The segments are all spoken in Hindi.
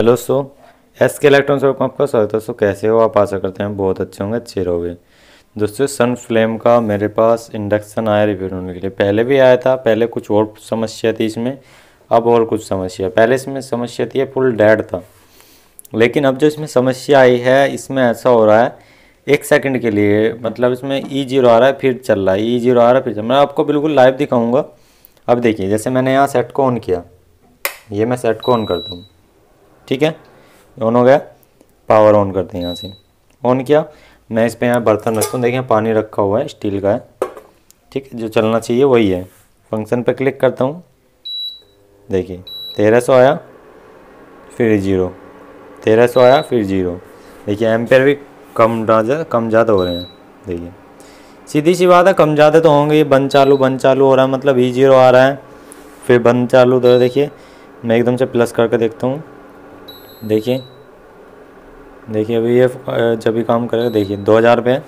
hello so S K electron shop में आपका स्वागत है सो कैसे हो आप आशा करते हैं बहुत अच्छे होंगे अच्छे रहोगे दोस्तों सन फ्लेम का मेरे पास इंडक्शन आया रिपेयर होने के लिए पहले भी आया था पहले कुछ और समस्या थी इसमें अब और कुछ समस्या पहले इसमें समस्या थी फुल डेड था लेकिन अब जो इसमें समस्या आई है इसमें ऐसा हो रहा है एक सेकेंड के लिए मतलब इसमें ई e जीरो आ रहा है फिर चल रहा है ई e जीरो आ रहा है फिर चल मैं आपको बिल्कुल लाइव दिखाऊँगा अब देखिए जैसे मैंने यहाँ सेट को ऑन किया ये मैं सेट को ऑन करता हूँ ठीक है ऑन हो गया पावर ऑन करते हैं यहाँ से ऑन किया मैं इस पर यहाँ बर्तन रखता हूँ देखिए पानी रखा हुआ है स्टील का है ठीक है जो चलना चाहिए वही है फंक्शन पर क्लिक करता हूँ देखिए तेरह सौ आया फिर जीरो तेरह सौ आया फिर जीरो देखिए एम्पेयर भी कम ज़्यादा कम ज़्यादा हो रहे हैं देखिए सीधी सी बात है कम ज़्यादा तो होंगे ये बंद चालू बंद चालू हो रहा है मतलब ई e जीरो आ रहा है फिर बंद चालू तो देखिए मैं एकदम से प्लस करके देखता हूँ देखिए देखिए अभी ये जब भी काम करेगा देखिए दो हज़ार रुपये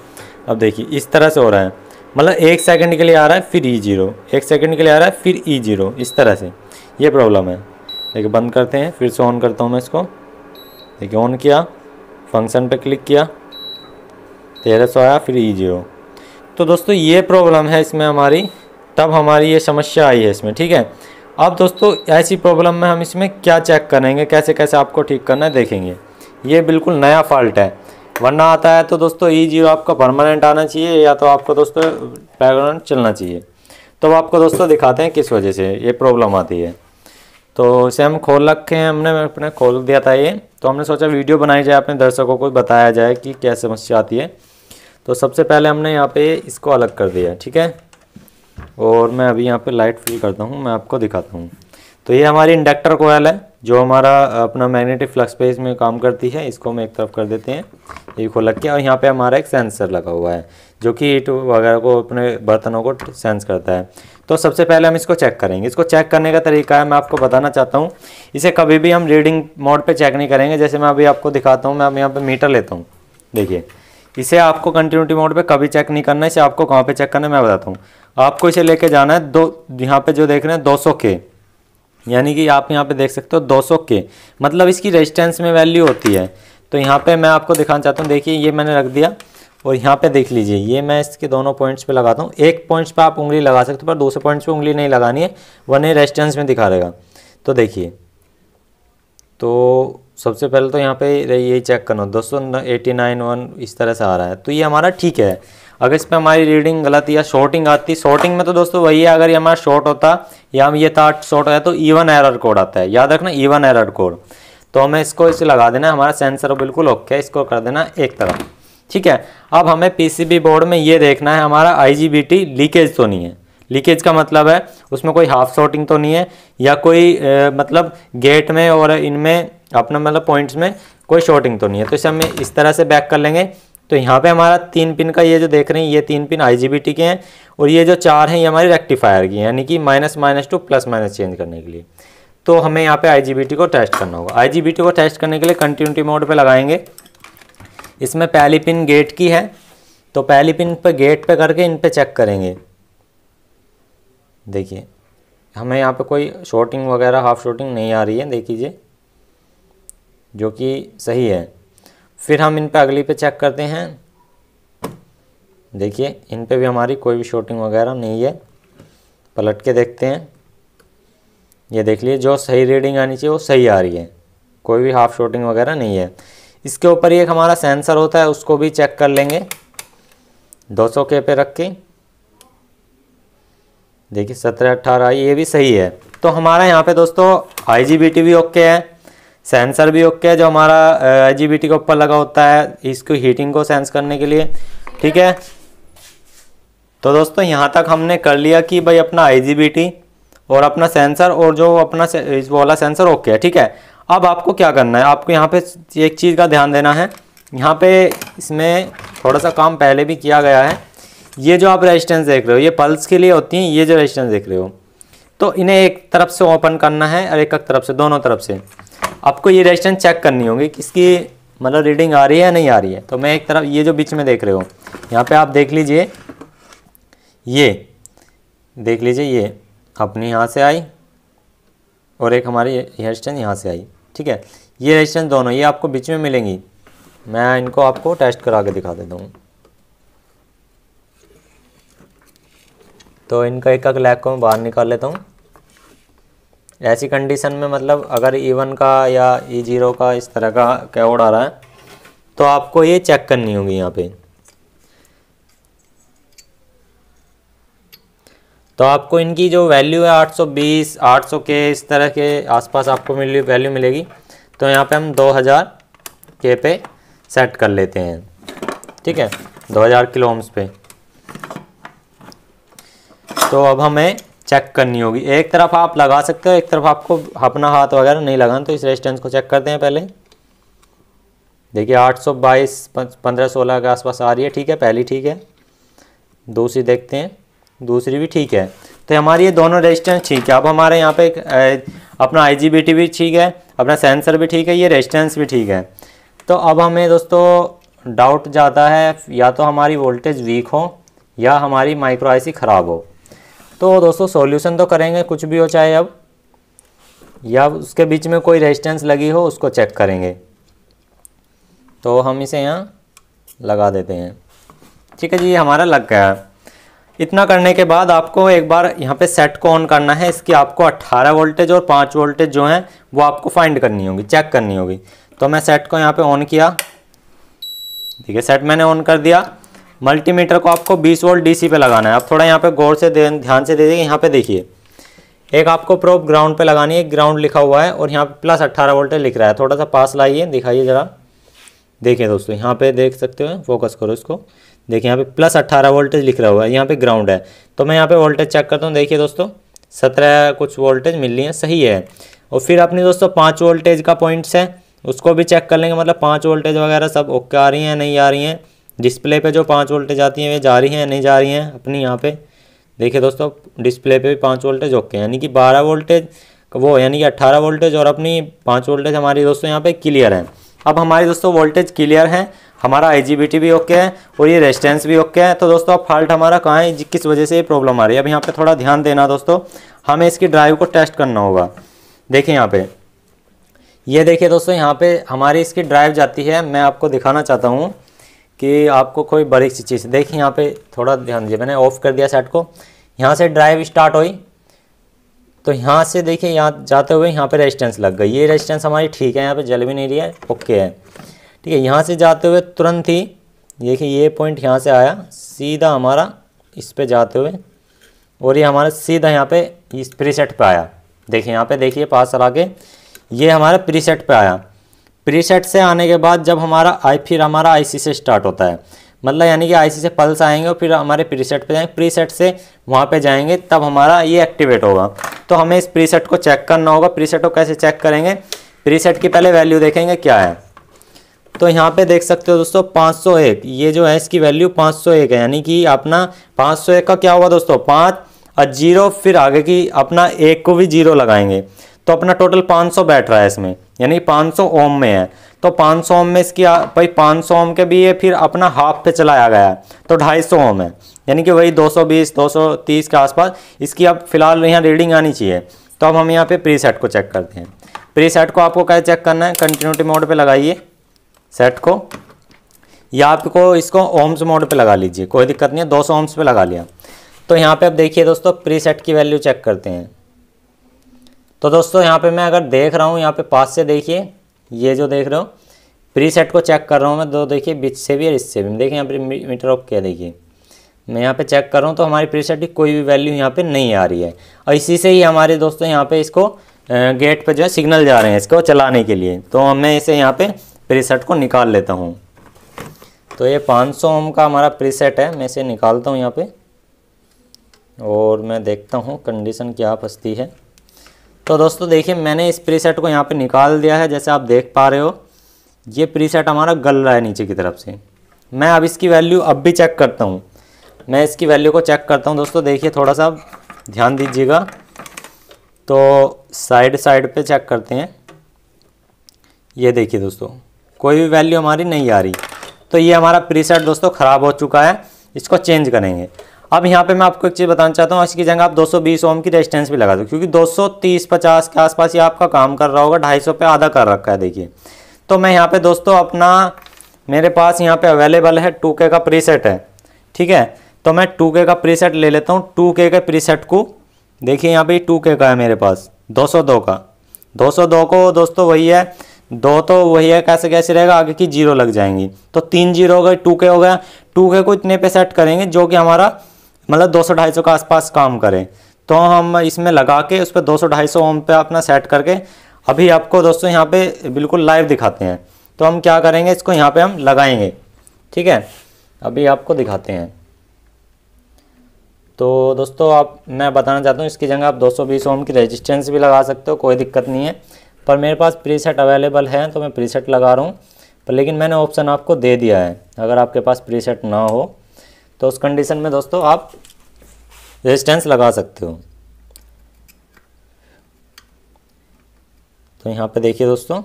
अब देखिए इस तरह से हो रहा है मतलब एक सेकंड के लिए आ रहा है फिर ई e जीरो एक सेकंड के लिए आ रहा है फिर ई e जीरो इस तरह से ये प्रॉब्लम है देखिए बंद करते हैं फिर से ऑन करता हूँ मैं इसको देखिए ऑन किया फंक्शन पर क्लिक किया तेरह सौ आया फिर ई e जीरो तो दोस्तों ये प्रॉब्लम है इसमें हमारी तब हमारी ये समस्या आई है इसमें ठीक है अब दोस्तों ऐसी प्रॉब्लम में हम इसमें क्या चेक करेंगे कैसे कैसे आपको ठीक करना है देखेंगे ये बिल्कुल नया फॉल्ट है वरना आता है तो दोस्तों ई e जीरो आपका परमानेंट आना चाहिए या तो आपको दोस्तों बैकग्राउंड चलना चाहिए तो आपको दोस्तों दिखाते हैं किस वजह से ये प्रॉब्लम आती है तो इसे हम खोल रखे हैं हमने अपने खोल दिया था ये तो हमने सोचा वीडियो बनाई जाए अपने दर्शकों को बताया जाए कि क्या समस्या आती है तो सबसे पहले हमने यहाँ पे इसको अलग कर दिया ठीक है और मैं अभी यहाँ पे लाइट फिल करता हूँ मैं आपको दिखाता हूँ तो ये हमारी इंडक्टर कोयल है जो हमारा अपना मैग्नेटिक फ्लक्स पे इसमें काम करती है इसको हम एक तरफ कर देते हैं ये को लग के और यहाँ पे हमारा एक सेंसर लगा हुआ है जो कि हीट वगैरह को अपने बर्तनों को सेंस करता है तो सबसे पहले हम इसको चेक करेंगे इसको चेक करने का तरीका है मैं आपको बताना चाहता हूँ इसे कभी भी हम रीडिंग मोड पर चेक नहीं करेंगे जैसे मैं अभी आपको दिखाता हूँ मैं अब यहाँ पर मीटर लेता हूँ देखिए इसे आपको कंटिन्यूटी मोड पे कभी चेक नहीं करना है इसे आपको कहाँ पे चेक करना है मैं बताता हूँ आपको इसे लेके जाना है दो यहाँ पे जो देख रहे हैं दो सौ के यानी कि आप यहाँ पे देख सकते हो दो सौ के मतलब इसकी रेजिस्टेंस में वैल्यू होती है तो यहाँ पे मैं आपको दिखाना चाहता हूँ देखिए ये मैंने रख दिया और यहाँ पर देख लीजिए ये मैं इसके दोनों पॉइंट्स पर लगाता हूँ एक पॉइंट्स पर आप उंगली लगा सकते हो पर दूसरे पॉइंट्स पर उंगली नहीं लगानी है वरना रेस्टेंस में दिखा रहेगा तो देखिए तो सबसे पहले तो यहाँ पे यही चेक करना दो सौ एटी नाइन वन इस तरह से आ रहा है तो ये हमारा ठीक है अगर इस पर हमारी रीडिंग गलत या शॉर्टिंग आती शॉर्टिंग में तो दोस्तों वही है अगर ये हमारा शॉर्ट होता या हम ये था शॉर्ट होता तो वन एरर कोड आता है याद रखना वन एरर कोड तो हमें इसको इसे लगा देना हमारा सेंसर बिल्कुल ओके है इसको कर देना एक तरफ ठीक है अब हमें पीसीबी बोर्ड में ये देखना है हमारा आईजीबीटी लीकेज तो नहीं है लीकेज का मतलब है उसमें कोई हाफ शॉर्टिंग तो नहीं है या कोई ए, मतलब गेट में और इनमें अपना मतलब पॉइंट्स में कोई शॉर्टिंग तो नहीं है तो इसे हम इस तरह से बैक कर लेंगे तो यहाँ पे हमारा तीन पिन का ये जो देख रहे हैं ये तीन पिन टी के हैं और ये जो चार हैं ये हमारी रेक्टिफायर की यानी कि minus minus to plus minus change करने के लिए तो हमें यहाँ पे टी को टेस्ट करना होगा टी को टेस्ट करने के लिए कंटिन्यूटी मोड पे लगाएंगे इसमें पहली पिन गेट की है तो पहली पिन पर गेट पे करके इन पर चेक करेंगे देखिए हमें यहाँ पर कोई शॉर्टिंग वगैरह हाफ शॉर्टिंग नहीं आ रही है देख लीजिए जो कि सही है फिर हम इन पर अगली पे चेक करते हैं देखिए इन पे भी हमारी कोई भी शॉर्टिंग वगैरह नहीं है पलट के देखते हैं ये देख लिए जो सही रीडिंग आनी चाहिए वो सही आ रही है कोई भी हाफ शॉर्टिंग वगैरह नहीं है इसके ऊपर ही एक हमारा सेंसर होता है उसको भी चेक कर लेंगे 200 के पे रख के देखिए सत्रह अट्ठारह ये भी सही है तो हमारा यहाँ पे दोस्तों I G B T okay है सेंसर भी ओके है जो हमारा आई के ऊपर लगा होता है इसको हीटिंग को सेंस करने के लिए ठीक है तो दोस्तों यहाँ तक हमने कर लिया कि भाई अपना आई और अपना सेंसर और जो अपना इस वाला सेंसर ओके है ठीक है अब आपको क्या करना है आपको यहाँ पे एक चीज़ का ध्यान देना है यहाँ पे इसमें थोड़ा सा काम पहले भी किया गया है ये जो आप रेजिस्टेंस देख रहे हो ये पल्स के लिए होती हैं ये जो रेजिस्टेंस देख रहे हो तो इन्हें एक तरफ से ओपन करना है और एक एक तरफ से दोनों तरफ से आपको ये रेजिस्टेंस चेक करनी होगी कि इसकी मतलब रीडिंग आ रही है या नहीं आ रही है तो मैं एक तरफ ये जो बीच में देख रहे हो यहाँ पे आप देख लीजिए ये देख लीजिए ये अपनी यहाँ से आई और एक हमारी रेजिस्टेंस यहाँ से आई ठीक है ये रेजिस्टेंस दोनों ये आपको बीच में मिलेंगी मैं इनको आपको टेस्ट करा के दिखा देता हूँ तो इनका एक एक लैक को मैं बाहर निकाल लेता हूँ ऐसी कंडीशन में मतलब अगर वन e का या ई e जीरो का इस तरह का कैड आ रहा है तो आपको ये चेक करनी होगी यहाँ पे तो आपको इनकी जो वैल्यू है 820, 800 के इस तरह के आसपास आपको मिली वैल्यू मिलेगी तो यहाँ पे हम 2000 के पे सेट कर लेते हैं ठीक है 2000 किलो किलोम्स पे तो अब हमें चेक करनी होगी एक तरफ आप लगा सकते हो एक तरफ आपको अपना हाथ वगैरह नहीं लगाना तो इस रेजिस्टेंस को चेक करते हैं पहले देखिए आठ सौ बाईस पंद्रह सोलह के आसपास आ रही है ठीक है पहली ठीक है दूसरी देखते हैं दूसरी भी ठीक है तो हमारी ये दोनों रेजिस्टेंस ठीक है अब हमारे यहाँ पे एक, अपना आई भी ठीक है अपना सेंसर भी ठीक है ये रेजिस्टेंस भी ठीक है तो अब हमें दोस्तों डाउट जाता है या तो हमारी वोल्टेज वीक हो या हमारी माइक्रो आई ख़राब हो तो दोस्तों सॉल्यूशन तो करेंगे कुछ भी हो चाहे अब या उसके बीच में कोई रेजिस्टेंस लगी हो उसको चेक करेंगे तो हम इसे यहाँ लगा देते हैं ठीक है जी ये हमारा लग गया है इतना करने के बाद आपको एक बार यहाँ पे सेट को ऑन करना है इसकी आपको 18 वोल्टेज और 5 वोल्टेज जो हैं वो आपको फाइंड करनी होगी चेक करनी होगी तो मैं सेट को यहाँ पे ऑन किया ठीक है सेट मैंने ऑन कर दिया मल्टीमीटर को आपको 20 वोल्ट डीसी पे लगाना है आप थोड़ा यहाँ पे गौर से ध्यान से दे देंगे यहाँ पे देखिए एक आपको प्रोप ग्राउंड पे लगानी है ग्राउंड लिखा हुआ है और यहाँ पे प्लस 18 वोल्ट लिख रहा है थोड़ा सा पास लाइए दिखाइए ज़रा देखिए दोस्तों यहाँ पे देख सकते हो फोकस करो इसको देखिए यहाँ पे प्लस अट्ठारह वोल्टेज लिख रहा हुआ है यहाँ पे ग्राउंड है तो मैं यहाँ पे वोल्टेज चेक करता हूँ देखिए दोस्तों सत्रह कुछ वोल्टेज मिल रही है सही है और फिर अपने दोस्तों पाँच वोल्टेज का पॉइंट्स है उसको भी चेक कर लेंगे मतलब पाँच वोल्टेज वगैरह सब ओके आ रही हैं नहीं आ रही हैं डिस्प्ले पे जो पाँच वोल्टेज आती हैं वे जा रही हैं या नहीं जा रही हैं अपनी यहाँ पे देखिए दोस्तों डिस्प्ले पे भी पाँच वोल्टेज ओके यानी कि बारह वोल्टेज वो यानी कि अट्ठारह वोल्टेज और अपनी पाँच वोल्टेज हमारी दोस्तों यहाँ पे क्लियर है अब हमारी दोस्तों वोल्टेज क्लियर है हमारा आई भी ओके है और ये रेजिस्टेंस भी ओके है तो दोस्तों अब फॉल्ट हमारा कहाँ है किस वजह से ये प्रॉब्लम आ रही है अब यहाँ पर थोड़ा ध्यान देना दोस्तों हमें इसकी ड्राइव को टेस्ट करना होगा देखिए यहाँ पर ये देखिए दोस्तों यहाँ पर हमारी इसकी ड्राइव जाती है मैं आपको दिखाना चाहता हूँ कि आपको कोई बड़ी सी चीज़ देखिए यहाँ पे थोड़ा ध्यान दीजिए मैंने ऑफ कर दिया सेट को यहाँ से ड्राइव स्टार्ट हुई तो यहाँ से देखिए यहाँ जाते हुए यहाँ पे रेजिस्टेंस लग गई ये रेजिस्टेंस हमारी ठीक है यहाँ पे जल भी नहीं रही है ओके है ठीक है यहाँ से जाते हुए तुरंत ही देखिए ये पॉइंट यहाँ से आया सीधा हमारा इस पर जाते हुए और ये हमारा सीधा यहाँ पर इस प्री पे आया देखिए यहाँ पर देखिए पास चला के ये हमारा प्री पे आया प्रीसेट से आने के बाद जब हमारा आई फिर हमारा आईसी से स्टार्ट होता है मतलब यानी कि आईसी से पल्स आएंगे और फिर हमारे प्रीसेट पे जाएंगे प्रीसेट से वहाँ पे जाएंगे तब हमारा ये एक्टिवेट होगा तो हमें इस प्रीसेट को चेक करना होगा प्रीसेट को कैसे चेक करेंगे प्रीसेट की पहले वैल्यू देखेंगे क्या है तो यहाँ पे देख सकते हो दोस्तों 501 ये जो है इसकी वैल्यू 501 है यानी कि अपना 501 का क्या होगा दोस्तों पाँच और जीरो फिर आगे की अपना एक को भी जीरो लगाएंगे तो अपना टोटल सौ बैठ रहा है इसमें यानी 500 ओम में है तो 500 ओम में इसकी भाई 500 ओम के भी ये फिर अपना हाफ पे चलाया गया है तो 250 ओम है यानी कि वही 220 230 के आसपास इसकी अब फिलहाल यहाँ रीडिंग आनी चाहिए तो अब हम यहाँ पे प्री सेट को चेक करते हैं प्री सेट को आपको क्या चेक करना है कंटिन्यूटी मोड पे लगाइए सेट को या आपको इसको ओम्स मोड पर लगा लीजिए कोई दिक्कत नहीं है दो ओम्स पर लगा लिया तो यहाँ पे आप देखिए दोस्तों प्री सेट की वैल्यू चेक करते हैं तो दोस्तों यहाँ पे मैं अगर देख रहा हूँ यहाँ पे पास से देखिए ये जो देख रहे हो प्रीसेट को चेक कर रहा हूँ मैं दो देखिए बीच से भी और इससे भी देखिए यहाँ पे मीटर ऑफ क्या देखिए मैं यहाँ पे चेक कर रहा हूँ तो हमारी प्रीसेट की कोई भी वैल्यू यहाँ पे नहीं आ रही है और इसी से ही हमारे दोस्तों यहाँ पे इसको गेट पर जो है सिग्नल जा रहे हैं इसको चलाने के लिए तो मैं इसे यहाँ प्री प्रीसेट को निकाल लेता हूँ तो ये पाँच सौ का हमारा प्रीसेट है मैं इसे निकालता हूँ यहाँ पर और मैं देखता हूँ कंडीशन क्या फंसती है तो दोस्तों देखिए मैंने इस प्रीसेट को यहाँ पे निकाल दिया है जैसे आप देख पा रहे हो ये प्रीसेट हमारा गल रहा है नीचे की तरफ से मैं अब इसकी वैल्यू अब भी चेक करता हूँ मैं इसकी वैल्यू को चेक करता हूँ दोस्तों देखिए थोड़ा सा ध्यान दीजिएगा तो साइड साइड पे चेक करते हैं ये देखिए दोस्तों कोई भी वैल्यू हमारी नहीं आ रही तो ये हमारा प्रीसेट दोस्तों ख़राब हो चुका है इसको चेंज करेंगे अब यहाँ पे मैं आपको एक चीज़ बताना चाहता हूँ इसकी जगह आप 220 ओम की रेजिस्टेंस भी लगा दो क्योंकि 230 50 के आसपास ये आपका काम कर रहा होगा 250 पे आधा कर रखा है देखिए तो मैं यहाँ पे दोस्तों अपना मेरे पास यहाँ पे अवेलेबल है 2K का प्रीसेट है ठीक है तो मैं 2K का प्रीसेट ले लेता हूँ टू के प्रीसेट को देखिए यहाँ पे के का है मेरे पास दो का दो को दोस्तों वही है दो तो वही है कैसे कैसे रहेगा आगे की जीरो लग जाएंगी तो तीन जीरो हो गए टू के हो गया टू के को इतने पे सेट करेंगे जो कि हमारा मतलब दो सौ ढाई सौ के आसपास काम करें तो हम इसमें लगा के उस पर दो सौ ढाई सौ ओम पे अपना सेट करके अभी आपको दोस्तों यहाँ पे बिल्कुल लाइव दिखाते हैं तो हम क्या करेंगे इसको यहाँ पे हम लगाएंगे ठीक है अभी आपको दिखाते हैं तो दोस्तों आप मैं बताना चाहता हूँ इसकी जगह आप 220 ओम की रेजिस्टेंस भी लगा सकते हो कोई दिक्कत नहीं है पर मेरे पास प्रीसेट अवेलेबल है तो मैं प्रीसेट लगा रहा हूँ पर लेकिन मैंने ऑप्शन आपको दे दिया है अगर आपके पास प्रीसेट ना हो तो उस कंडीशन में दोस्तों आप रेजिस्टेंस लगा सकते हो तो यहाँ पे देखिए दोस्तों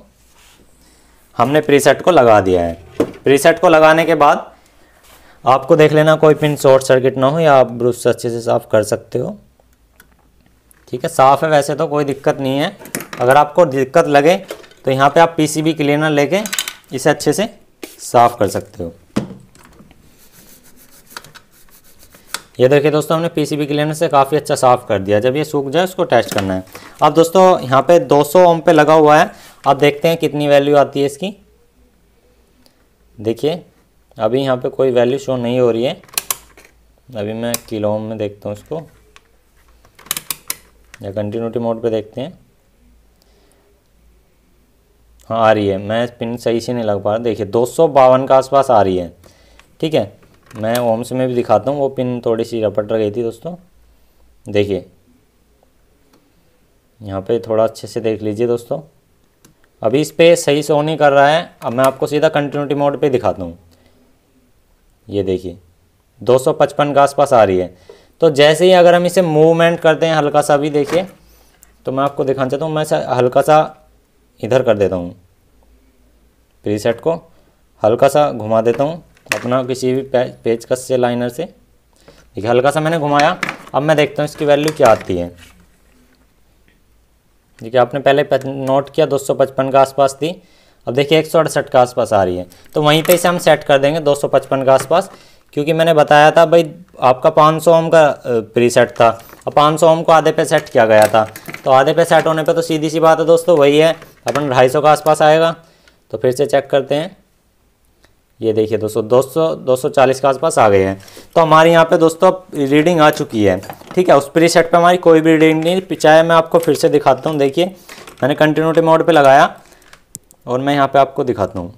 हमने प्रीसेट को लगा दिया है प्रीसेट को लगाने के बाद आपको देख लेना कोई पिन शॉर्ट सर्किट ना हो या आप ब्रूस अच्छे से साफ़ कर सकते हो ठीक है साफ़ है वैसे तो कोई दिक्कत नहीं है अगर आपको दिक्कत लगे तो यहाँ पे आप पीसीबी क्लीनर लेके इसे अच्छे से साफ़ कर सकते हो ये देखिए दोस्तों हमने पीसीबी क्लीनर से काफ़ी अच्छा साफ़ कर दिया जब ये सूख जाए उसको टेस्ट करना है अब दोस्तों यहाँ पे 200 ओम पे लगा हुआ है अब देखते हैं कितनी वैल्यू आती है इसकी देखिए अभी यहाँ पे कोई वैल्यू शो नहीं हो रही है अभी मैं किलो ओम में देखता हूँ इसको या कंटिन्यूटी मोड पे देखते हैं हाँ आ रही है मैं पिन सही से नहीं लग पा रहा देखिए दो का आसपास आ रही है ठीक है मैं ओम्स में भी दिखाता हूँ वो पिन थोड़ी सी रपट गई थी दोस्तों देखिए यहाँ पे थोड़ा अच्छे से देख लीजिए दोस्तों अभी इस पर सही शो नहीं कर रहा है अब मैं आपको सीधा कंटिन्यूटी मोड पे दिखाता हूँ ये देखिए 255 के आसपास आ रही है तो जैसे ही अगर हम इसे मूवमेंट करते हैं हल्का सा भी देखिए तो मैं आपको दिखाना चाहता हूँ मैं हल्का सा इधर कर देता हूँ प्री को हल्का सा घुमा देता हूँ अपना किसी भी पेज कस से लाइनर से देखिए हल्का सा मैंने घुमाया अब मैं देखता हूँ इसकी वैल्यू क्या आती है देखिए आपने पहले नोट किया 255 के आसपास थी अब देखिए एक के आसपास आ रही है तो वहीं पे इसे हम सेट कर देंगे 255 के आसपास क्योंकि मैंने बताया था भाई आपका 500 ओम का प्रीसेट था अब 500 ओम को आधे पे सेट किया गया था तो आधे पे सेट होने पे तो सीधी सी बात है दोस्तों वही है अपन ढाई के आसपास आएगा तो फिर से चेक करते हैं ये देखिए दोस्तों 200 240 के आसपास आ गए हैं तो हमारे यहाँ पे दोस्तों रीडिंग आ चुकी है ठीक है उस प्री सेट पर हमारी कोई भी रीडिंग नहीं पिछाया मैं आपको फिर से दिखाता हूँ देखिए मैंने कंटिन्यूटी मोड पर लगाया और मैं यहाँ पर आपको दिखाता हूँ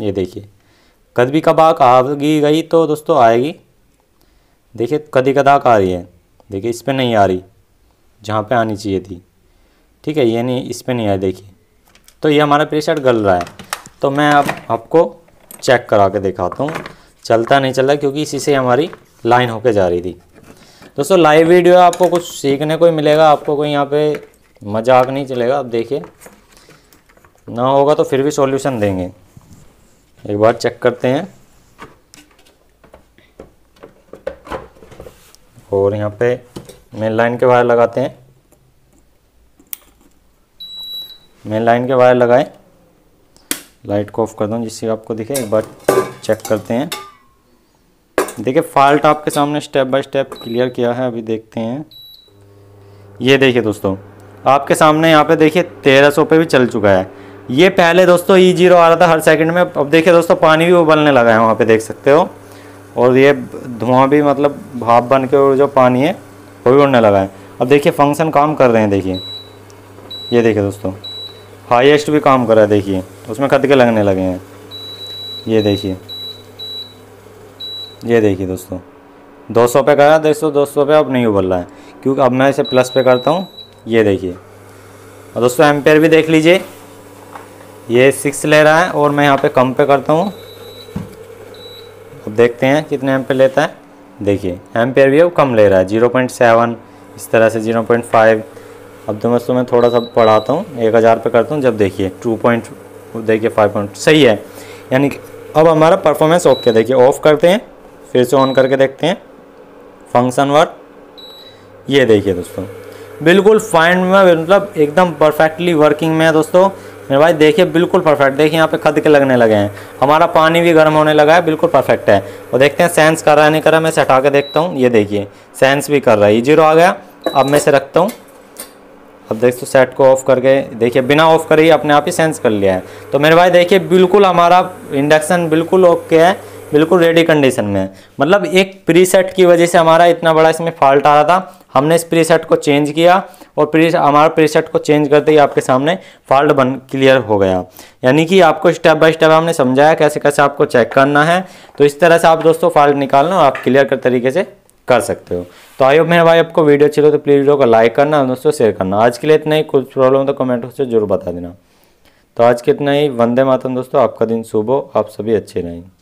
ये देखिए कदबी कबाक आगी गई तो दोस्तों आएगी देखिए कदी कदाक आ रही है देखिए इस पर नहीं आ रही जहाँ पर आनी चाहिए थी ठीक है ये नहीं इस पर नहीं आया देखिए तो ये हमारा प्रेशर गल रहा है तो मैं अब आपको चेक करा के दिखाता हूँ चलता नहीं चला क्योंकि इसी से हमारी लाइन होके जा रही थी दोस्तों लाइव वीडियो है आपको कुछ सीखने को ही मिलेगा आपको कोई यहाँ पे मजाक नहीं चलेगा आप देखिए ना होगा तो फिर भी सॉल्यूशन देंगे एक बार चेक करते हैं और यहाँ पे मेन लाइन के वायर लगाते हैं मेन लाइन के वायर लगाएं लाइट को ऑफ कर दूँ जिससे आपको दिखे एक बार चेक करते हैं देखिए फॉल्ट आपके सामने स्टेप बाय स्टेप क्लियर किया है अभी देखते हैं ये देखिए दोस्तों आपके सामने यहाँ पे देखिए तेरह सौ पे भी चल चुका है ये पहले दोस्तों ई e जीरो आ रहा था हर सेकंड में अब देखिए दोस्तों पानी भी उबलने लगा है वहाँ पे देख सकते हो और ये धुआं भी मतलब भाप बन के और जो पानी है वो भी उड़ने लगा है अब देखिए फंक्शन काम कर रहे हैं देखिए ये देखिए दोस्तों हाइएस्ट भी काम कर रहा है देखिए उसमें खतके लगने लगे हैं ये देखिए ये देखिए दोस्तों दो सौ पे करा दोस्तों दो सौ पे अब नहीं उबल रहा है क्योंकि अब मैं इसे प्लस पे करता हूँ ये देखिए और दोस्तों एम्पेयर भी देख लीजिए ये सिक्स ले रहा है और मैं यहाँ पे कम पे करता हूँ अब देखते हैं कितने एम लेता है देखिए एम्पेयर भी अब कम ले रहा है जीरो पॉइंट सेवन इस तरह से जीरो पॉइंट फाइव अब तो मैं थोड़ा सा पढ़ाता हूँ एक हज़ार पे करता हूँ जब देखिए टू पॉइंट देखिए फाइव पॉइंट सही है यानी अब हमारा परफॉर्मेंस ओके देखिए ऑफ़ करते हैं फिर से ऑन करके देखते हैं फंक्शन वर्ड ये देखिए दोस्तों बिल्कुल फाइन में मतलब एकदम परफेक्टली वर्किंग में है दोस्तों मेरे भाई देखिए बिल्कुल परफेक्ट देखिए यहाँ पे खद के लगने लगे हैं हमारा पानी भी गर्म होने लगा है बिल्कुल परफेक्ट है और देखते हैं सेंस कर रहा है नहीं कर रहा मैं इसे हटा के देखता हूँ ये देखिए सेंस भी कर रहा है ये जीरो आ गया अब मैं इसे रखता हूँ अब देख तो सेट को ऑफ करके देखिए बिना ऑफ करे ही अपने आप ही सेंस कर लिया है तो मेरे भाई देखिए बिल्कुल हमारा इंडक्शन बिल्कुल ओके है बिल्कुल रेडी कंडीशन में है मतलब एक प्रीसेट की वजह से हमारा इतना बड़ा इसमें फॉल्ट आ रहा था हमने इस प्रीसेट को चेंज किया और प्री हमारा प्रीसेट को चेंज करते ही आपके सामने फॉल्ट बन क्लियर हो गया यानी कि आपको स्टेप बाय स्टेप हमने समझाया कैसे कैसे आपको चेक करना है तो इस तरह से आप दोस्तों फॉल्ट निकालना और आप क्लियर कर तरीके से कर सकते हो तो आई होप मेरे भाई आपको वीडियो अच्छी लगे तो प्लीज़ वीडियो को लाइक करना और दोस्तों शेयर करना आज के लिए इतना ही कुछ प्रॉब्लम तो कमेंट से जरूर बता देना तो आज के इतना ही वंदे मातम दोस्तों आपका दिन शुभ हो आप सभी अच्छे रहें